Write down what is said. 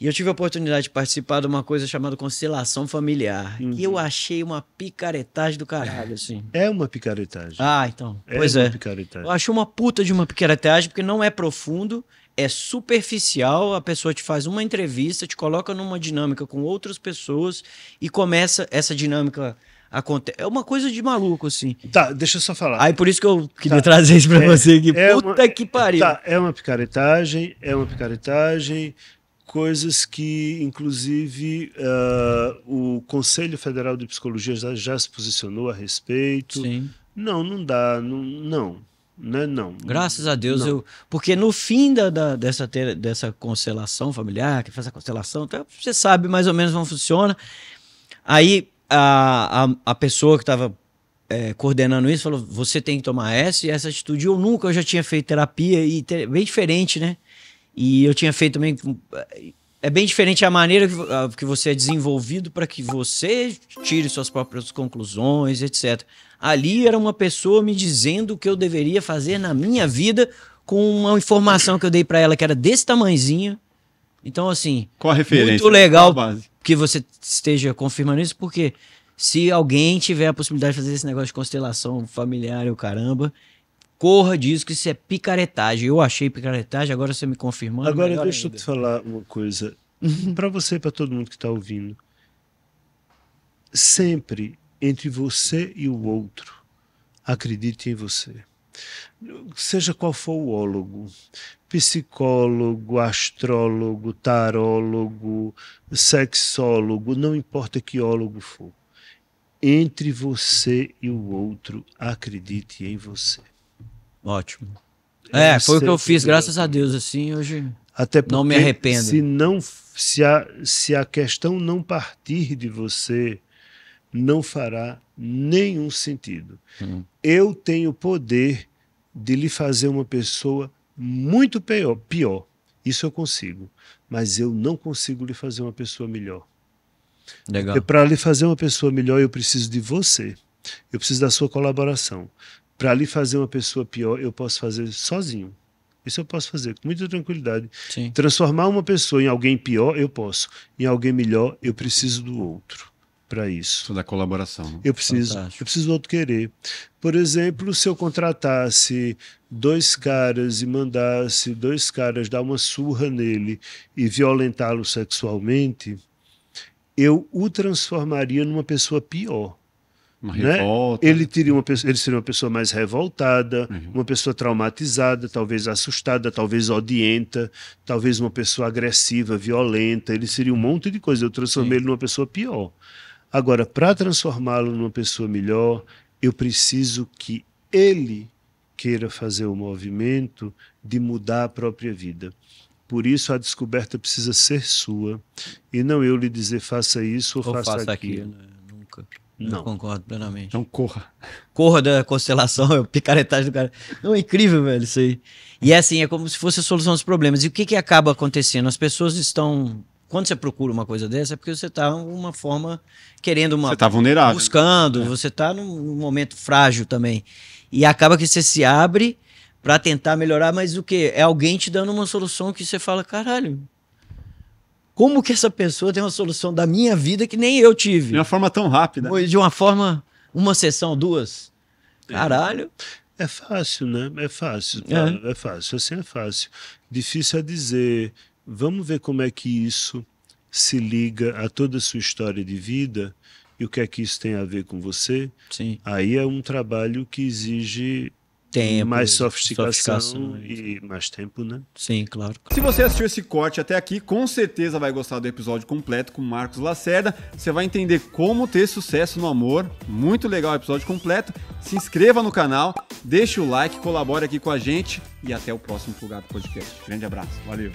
E eu tive a oportunidade de participar de uma coisa chamada Constelação Familiar. Uhum. E eu achei uma picaretagem do caralho, assim. É uma picaretagem. Ah, então. É pois uma é. Picaretagem. Eu achei uma puta de uma picaretagem, porque não é profundo, é superficial. A pessoa te faz uma entrevista, te coloca numa dinâmica com outras pessoas e começa essa dinâmica acontece. É uma coisa de maluco, assim. Tá, deixa eu só falar. Aí por isso que eu queria tá. trazer isso pra é, você aqui. É Puta uma, que pariu. Tá, é uma picaretagem, é uma picaretagem, coisas que, inclusive, uh, o Conselho Federal de Psicologia já, já se posicionou a respeito. Sim. Não, não dá, não, não. Né? Não. Graças a Deus, eu. Porque no fim da, da dessa, ter, dessa constelação familiar, que faz a constelação, então, você sabe mais ou menos como funciona. Aí a, a, a pessoa que estava é, eh, coordenando isso falou: você tem que tomar essa e essa atitude. Eu nunca, eu já tinha feito terapia e ter, bem diferente, né? E eu tinha feito também. É bem diferente a maneira que, que você é desenvolvido para que você tire suas próprias conclusões, etc. Ali era uma pessoa me dizendo o que eu deveria fazer na minha vida com uma informação que eu dei para ela que era desse tamanhozinho. Então, assim. Qual a referência? Muito legal que você esteja confirmando isso, porque se alguém tiver a possibilidade de fazer esse negócio de constelação familiar, o caramba, Corra diz que isso é picaretagem. Eu achei picaretagem, agora você me confirmando. Agora deixa ainda. eu te falar uma coisa. Uhum. para você e para todo mundo que está ouvindo. Sempre entre você e o outro, acredite em você. Seja qual for o ólogo, psicólogo, astrólogo, tarólogo, sexólogo, não importa que ólogo for. Entre você e o outro, acredite em você. Ótimo. É, é foi o que eu fiz, graças a Deus, assim, hoje Até porque, não me arrependo. Se, não, se, a, se a questão não partir de você, não fará nenhum sentido. Hum. Eu tenho poder de lhe fazer uma pessoa muito pior, pior. Isso eu consigo. Mas eu não consigo lhe fazer uma pessoa melhor. Legal. Para lhe fazer uma pessoa melhor, eu preciso de você. Eu preciso da sua colaboração para ali fazer uma pessoa pior, eu posso fazer sozinho. Isso eu posso fazer com muita tranquilidade. Sim. Transformar uma pessoa em alguém pior, eu posso. Em alguém melhor, eu preciso do outro para isso. da colaboração. Né? Eu preciso, Fantástico. eu preciso do outro querer. Por exemplo, se eu contratasse dois caras e mandasse dois caras dar uma surra nele e violentá-lo sexualmente, eu o transformaria numa pessoa pior uma né? revolta. Ele, teria uma ele seria uma pessoa mais revoltada, uhum. uma pessoa traumatizada, talvez assustada, talvez odienta, talvez uma pessoa agressiva, violenta. Ele seria um uhum. monte de coisa. Eu transformei Sim. ele numa pessoa pior. Agora, para transformá-lo numa pessoa melhor, eu preciso que ele queira fazer o movimento de mudar a própria vida. Por isso a descoberta precisa ser sua e não eu lhe dizer faça isso ou, ou faça, faça aquilo. aquilo. Né? Nunca. Não, concordo plenamente. Então corra. Corra da constelação, é picaretagem do cara. Não, é incrível, velho, isso aí. E é assim, é como se fosse a solução dos problemas. E o que, que acaba acontecendo? As pessoas estão quando você procura uma coisa dessa, é porque você está uma forma querendo uma. Você está vulnerável. Buscando, é. você está num, momento frágil também. E acaba que você se abre para tentar melhorar, mas o que? É alguém te dando uma solução que você fala, caralho, como que essa pessoa tem uma solução da minha vida que nem eu tive? De uma forma tão rápida. De uma forma, uma sessão, duas. É. Caralho. É fácil, né? É fácil. É. é fácil, assim é fácil. Difícil é dizer. Vamos ver como é que isso se liga a toda a sua história de vida e o que é que isso tem a ver com você. Sim. Aí é um trabalho que exige tempo, mais sofisticação, sofisticação e mais tempo, né? Sim, claro. Se você assistiu esse corte até aqui, com certeza vai gostar do episódio completo com Marcos Lacerda. Você vai entender como ter sucesso no amor. Muito legal o episódio completo. Se inscreva no canal, deixe o like, colabore aqui com a gente e até o próximo Plugado Podcast. Grande abraço, valeu!